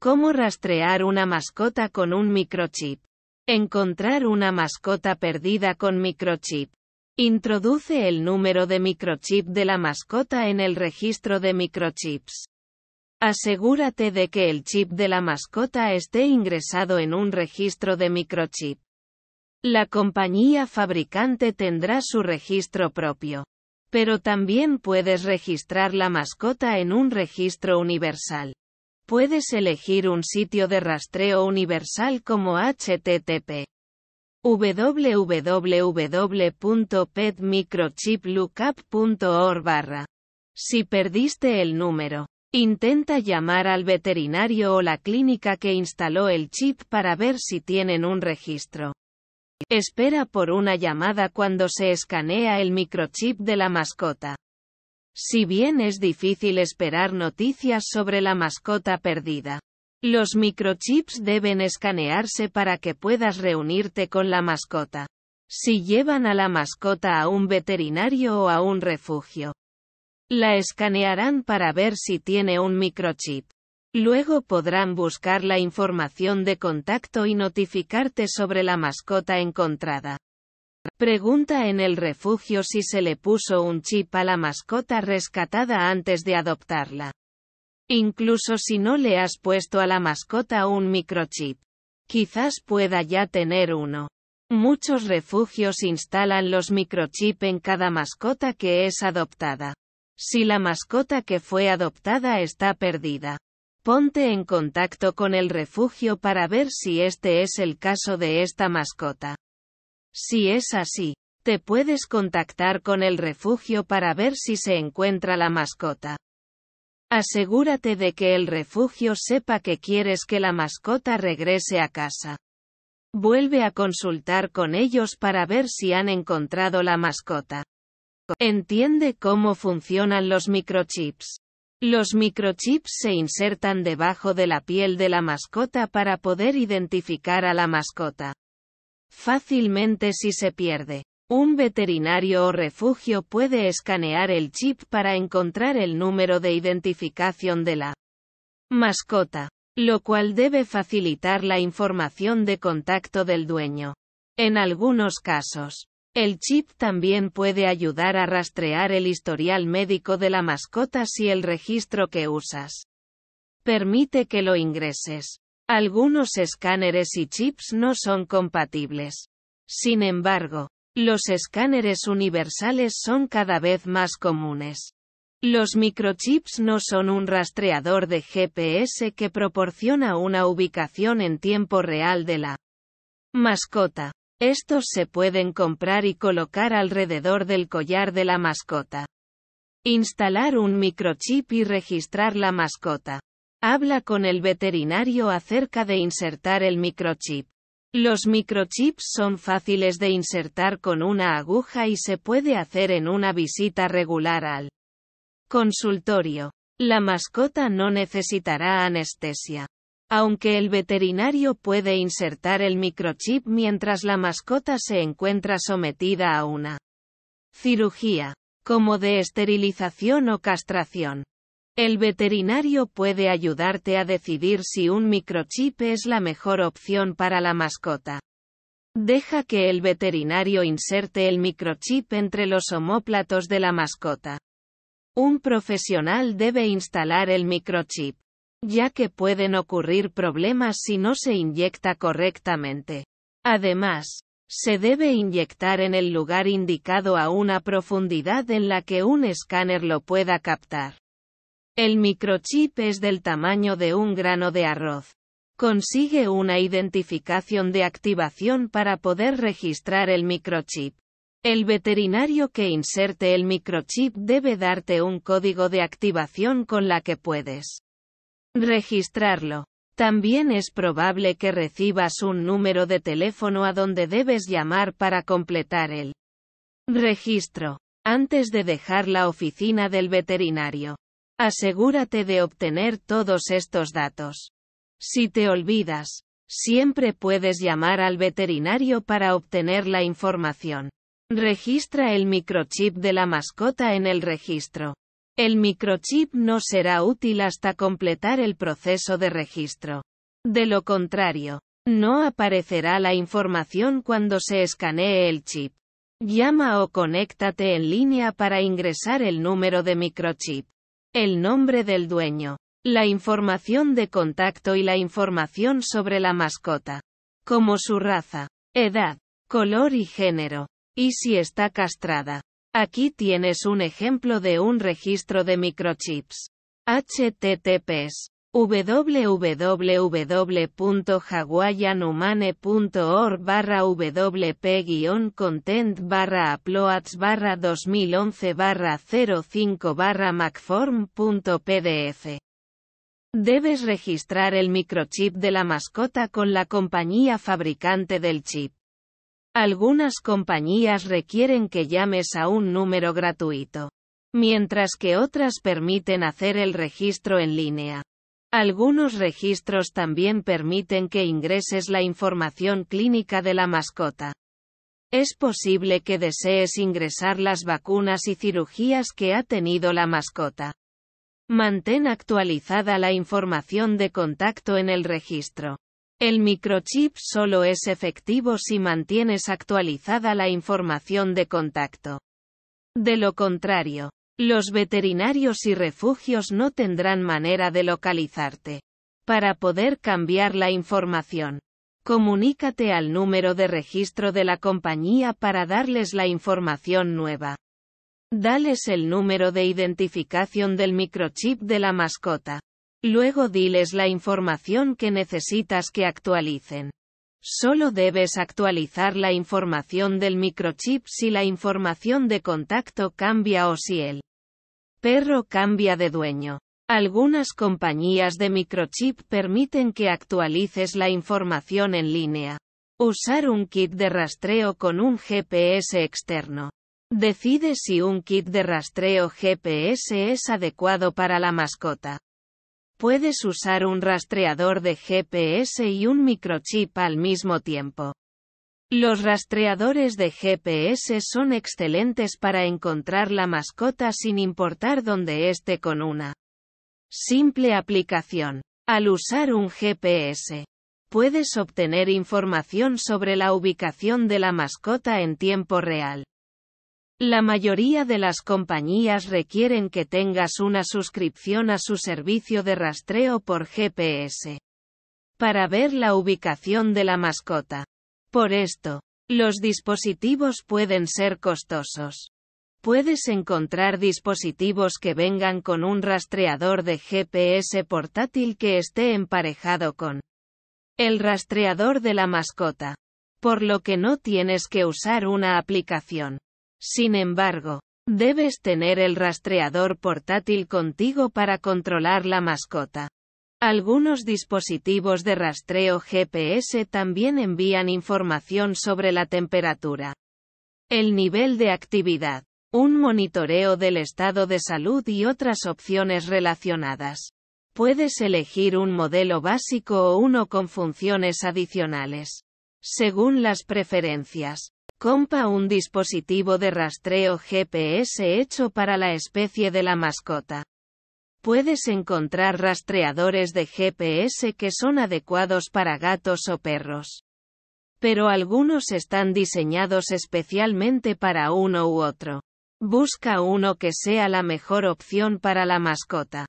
Cómo rastrear una mascota con un microchip. Encontrar una mascota perdida con microchip. Introduce el número de microchip de la mascota en el registro de microchips. Asegúrate de que el chip de la mascota esté ingresado en un registro de microchip. La compañía fabricante tendrá su registro propio. Pero también puedes registrar la mascota en un registro universal puedes elegir un sitio de rastreo universal como HTTP www.petmicrochiplookup.org Si perdiste el número, intenta llamar al veterinario o la clínica que instaló el chip para ver si tienen un registro. Espera por una llamada cuando se escanea el microchip de la mascota. Si bien es difícil esperar noticias sobre la mascota perdida, los microchips deben escanearse para que puedas reunirte con la mascota. Si llevan a la mascota a un veterinario o a un refugio, la escanearán para ver si tiene un microchip. Luego podrán buscar la información de contacto y notificarte sobre la mascota encontrada. Pregunta en el refugio si se le puso un chip a la mascota rescatada antes de adoptarla. Incluso si no le has puesto a la mascota un microchip. Quizás pueda ya tener uno. Muchos refugios instalan los microchip en cada mascota que es adoptada. Si la mascota que fue adoptada está perdida, ponte en contacto con el refugio para ver si este es el caso de esta mascota. Si es así, te puedes contactar con el refugio para ver si se encuentra la mascota. Asegúrate de que el refugio sepa que quieres que la mascota regrese a casa. Vuelve a consultar con ellos para ver si han encontrado la mascota. Entiende cómo funcionan los microchips. Los microchips se insertan debajo de la piel de la mascota para poder identificar a la mascota fácilmente si se pierde. Un veterinario o refugio puede escanear el chip para encontrar el número de identificación de la mascota, lo cual debe facilitar la información de contacto del dueño. En algunos casos, el chip también puede ayudar a rastrear el historial médico de la mascota si el registro que usas permite que lo ingreses. Algunos escáneres y chips no son compatibles. Sin embargo, los escáneres universales son cada vez más comunes. Los microchips no son un rastreador de GPS que proporciona una ubicación en tiempo real de la mascota. Estos se pueden comprar y colocar alrededor del collar de la mascota. Instalar un microchip y registrar la mascota. Habla con el veterinario acerca de insertar el microchip. Los microchips son fáciles de insertar con una aguja y se puede hacer en una visita regular al consultorio. La mascota no necesitará anestesia. Aunque el veterinario puede insertar el microchip mientras la mascota se encuentra sometida a una cirugía, como de esterilización o castración. El veterinario puede ayudarte a decidir si un microchip es la mejor opción para la mascota. Deja que el veterinario inserte el microchip entre los omóplatos de la mascota. Un profesional debe instalar el microchip, ya que pueden ocurrir problemas si no se inyecta correctamente. Además, se debe inyectar en el lugar indicado a una profundidad en la que un escáner lo pueda captar. El microchip es del tamaño de un grano de arroz. Consigue una identificación de activación para poder registrar el microchip. El veterinario que inserte el microchip debe darte un código de activación con la que puedes registrarlo. También es probable que recibas un número de teléfono a donde debes llamar para completar el registro, antes de dejar la oficina del veterinario. Asegúrate de obtener todos estos datos. Si te olvidas, siempre puedes llamar al veterinario para obtener la información. Registra el microchip de la mascota en el registro. El microchip no será útil hasta completar el proceso de registro. De lo contrario, no aparecerá la información cuando se escanee el chip. Llama o conéctate en línea para ingresar el número de microchip. El nombre del dueño. La información de contacto y la información sobre la mascota. Como su raza, edad, color y género. Y si está castrada. Aquí tienes un ejemplo de un registro de microchips. HTTPS www.hawaiianhumane.org barra wp-content barra uploads barra 2011 barra 05 barra macform.pdf Debes registrar el microchip de la mascota con la compañía fabricante del chip. Algunas compañías requieren que llames a un número gratuito, mientras que otras permiten hacer el registro en línea. Algunos registros también permiten que ingreses la información clínica de la mascota. Es posible que desees ingresar las vacunas y cirugías que ha tenido la mascota. Mantén actualizada la información de contacto en el registro. El microchip solo es efectivo si mantienes actualizada la información de contacto. De lo contrario, los veterinarios y refugios no tendrán manera de localizarte. Para poder cambiar la información, comunícate al número de registro de la compañía para darles la información nueva. Dales el número de identificación del microchip de la mascota. Luego diles la información que necesitas que actualicen. Solo debes actualizar la información del microchip si la información de contacto cambia o si el Perro cambia de dueño. Algunas compañías de microchip permiten que actualices la información en línea. Usar un kit de rastreo con un GPS externo. Decide si un kit de rastreo GPS es adecuado para la mascota. Puedes usar un rastreador de GPS y un microchip al mismo tiempo. Los rastreadores de GPS son excelentes para encontrar la mascota sin importar dónde esté con una simple aplicación. Al usar un GPS, puedes obtener información sobre la ubicación de la mascota en tiempo real. La mayoría de las compañías requieren que tengas una suscripción a su servicio de rastreo por GPS para ver la ubicación de la mascota. Por esto, los dispositivos pueden ser costosos. Puedes encontrar dispositivos que vengan con un rastreador de GPS portátil que esté emparejado con el rastreador de la mascota, por lo que no tienes que usar una aplicación. Sin embargo, debes tener el rastreador portátil contigo para controlar la mascota. Algunos dispositivos de rastreo GPS también envían información sobre la temperatura, el nivel de actividad, un monitoreo del estado de salud y otras opciones relacionadas. Puedes elegir un modelo básico o uno con funciones adicionales. Según las preferencias, Compra un dispositivo de rastreo GPS hecho para la especie de la mascota. Puedes encontrar rastreadores de GPS que son adecuados para gatos o perros. Pero algunos están diseñados especialmente para uno u otro. Busca uno que sea la mejor opción para la mascota.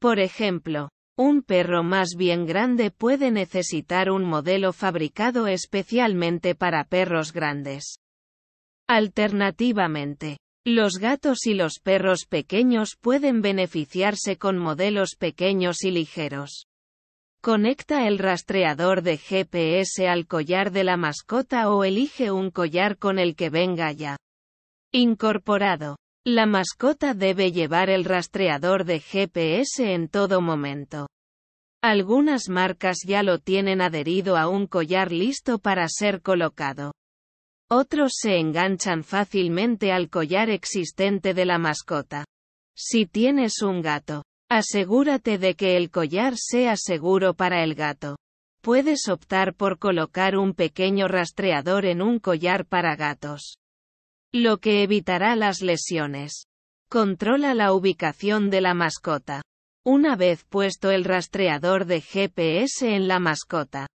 Por ejemplo, un perro más bien grande puede necesitar un modelo fabricado especialmente para perros grandes. Alternativamente, los gatos y los perros pequeños pueden beneficiarse con modelos pequeños y ligeros. Conecta el rastreador de GPS al collar de la mascota o elige un collar con el que venga ya. Incorporado. La mascota debe llevar el rastreador de GPS en todo momento. Algunas marcas ya lo tienen adherido a un collar listo para ser colocado. Otros se enganchan fácilmente al collar existente de la mascota. Si tienes un gato, asegúrate de que el collar sea seguro para el gato. Puedes optar por colocar un pequeño rastreador en un collar para gatos, lo que evitará las lesiones. Controla la ubicación de la mascota. Una vez puesto el rastreador de GPS en la mascota,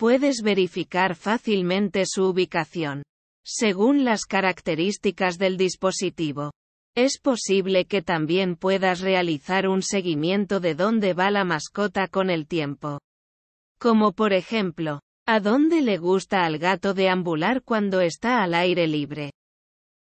Puedes verificar fácilmente su ubicación. Según las características del dispositivo. Es posible que también puedas realizar un seguimiento de dónde va la mascota con el tiempo. Como por ejemplo, a dónde le gusta al gato deambular cuando está al aire libre.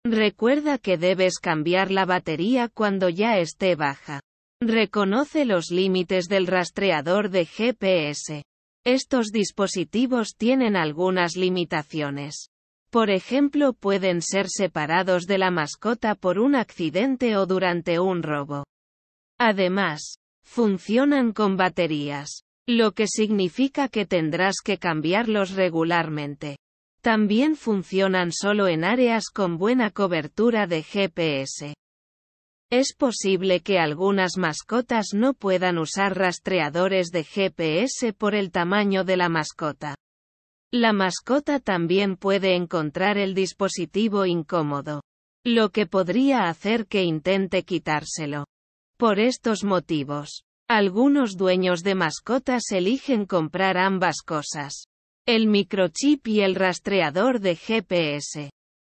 Recuerda que debes cambiar la batería cuando ya esté baja. Reconoce los límites del rastreador de GPS. Estos dispositivos tienen algunas limitaciones. Por ejemplo, pueden ser separados de la mascota por un accidente o durante un robo. Además, funcionan con baterías, lo que significa que tendrás que cambiarlos regularmente. También funcionan solo en áreas con buena cobertura de GPS. Es posible que algunas mascotas no puedan usar rastreadores de GPS por el tamaño de la mascota. La mascota también puede encontrar el dispositivo incómodo, lo que podría hacer que intente quitárselo. Por estos motivos, algunos dueños de mascotas eligen comprar ambas cosas, el microchip y el rastreador de GPS.